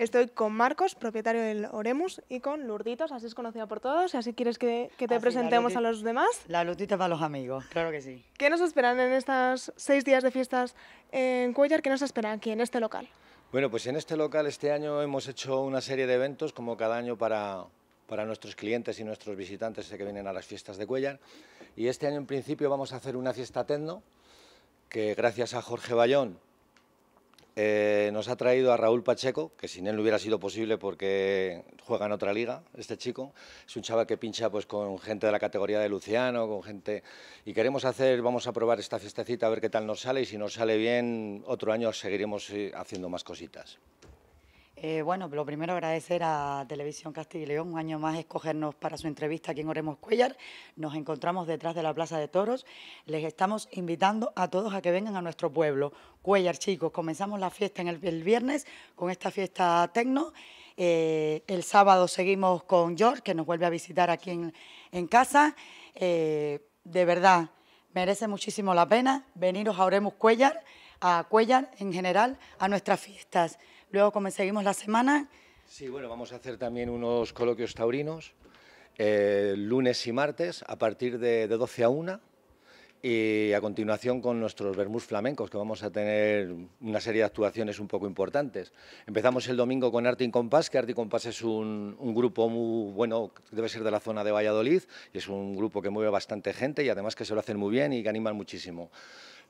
Estoy con Marcos, propietario del Oremus, y con Lurditos, así es conocido por todos, y así quieres que, te presentemos a los demás. La Lurdita para los amigos, claro que sí. ¿Qué nos esperan en estos seis días de fiestas en Cuellar? ¿Qué nos esperan aquí en este local? Bueno, pues en este local este año hemos hecho una serie de eventos, como cada año para, para nuestros clientes y nuestros visitantes que vienen a las fiestas de Cuellar. Y este año en principio vamos a hacer una fiesta tecno, que gracias a Jorge Bayón eh, nos ha traído a Raúl Pacheco, que sin él no hubiera sido posible porque juega en otra liga, este chico. Es un chaval que pincha pues, con gente de la categoría de Luciano, con gente... Y queremos hacer, vamos a probar esta fiestecita, a ver qué tal nos sale, y si nos sale bien, otro año seguiremos eh, haciendo más cositas. Eh, bueno, lo primero agradecer a Televisión Castilla y León un año más escogernos para su entrevista aquí en Oremos Cuellar. Nos encontramos detrás de la Plaza de Toros. Les estamos invitando a todos a que vengan a nuestro pueblo. Cuellar, chicos, comenzamos la fiesta en el, viernes con esta fiesta tecno. Eh, el sábado seguimos con George, que nos vuelve a visitar aquí en, casa. Eh, de verdad, merece muchísimo la pena veniros a Oremos Cuellar a Cuellar en general, a nuestras fiestas. Luego, como seguimos la semana... Sí, bueno, vamos a hacer también unos coloquios taurinos, eh, lunes y martes, a partir de, de 12 a 1 y a continuación con nuestros vermús flamencos, que vamos a tener una serie de actuaciones un poco importantes. Empezamos el domingo con Arte y Compás, que Arte y Compás es un, grupo muy bueno, debe ser de la zona de Valladolid, y es un grupo que mueve bastante gente y además que se lo hacen muy bien y que animan muchísimo.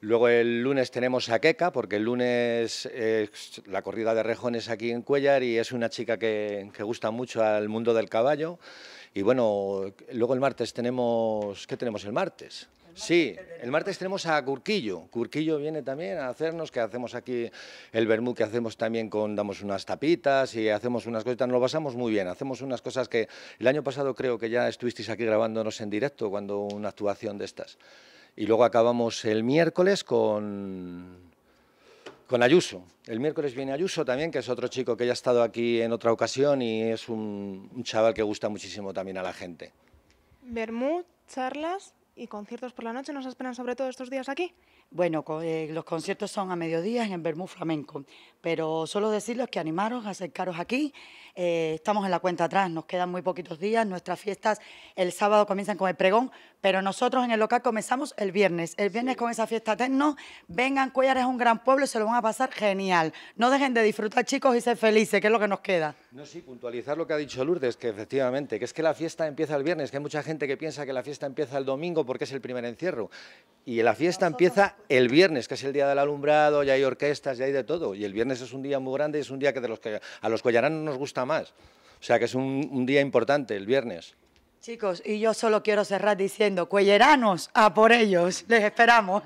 Luego el lunes tenemos a Queca, porque el lunes es la corrida de rejones aquí en Cuellar y es una chica que, que gusta mucho al mundo del caballo. Y bueno, luego el martes tenemos... ¿Qué tenemos el martes? Sí, el martes tenemos a Curquillo. Curquillo viene también a hacernos, que hacemos aquí el vermú que hacemos también con, damos unas tapitas y hacemos unas cositas, nos lo pasamos muy bien, hacemos unas cosas que el año pasado creo que ya estuvisteis aquí grabándonos en directo cuando una actuación de estas. Y luego acabamos el miércoles con con Ayuso. El miércoles viene Ayuso también, que es otro chico que ya ha estado aquí en otra ocasión y es un, chaval que gusta muchísimo también a la gente. Vermú, charlas, ¿Y conciertos por la noche nos esperan sobre todo estos días aquí? Bueno, eh, los conciertos son a mediodía en el Bermú Flamenco, pero solo decirles que animaros, acercaros aquí. Eh, estamos en la cuenta atrás, nos quedan muy poquitos días. Nuestras fiestas el sábado comienzan con el pregón, pero nosotros en el local comenzamos el viernes. El viernes con esa fiesta tecno. Vengan, Cuellar es un gran pueblo y se lo van a pasar genial. No dejen de disfrutar, chicos, y ser felices, que es lo que nos queda. No, sí, puntualizar lo que ha dicho Lourdes, que efectivamente, que es que la fiesta empieza el viernes, que hay mucha gente que piensa que la fiesta empieza el domingo porque es el primer encierro. Y la fiesta empieza el viernes, que es el día del alumbrado, ya hay orquestas, ya hay de todo. Y el viernes es un día muy grande es un día que, de los que a los collaranos nos gusta más. O sea que es un, un día importante, el viernes. Chicos, y yo solo quiero cerrar diciendo, cuelleranos, a por ellos, les esperamos.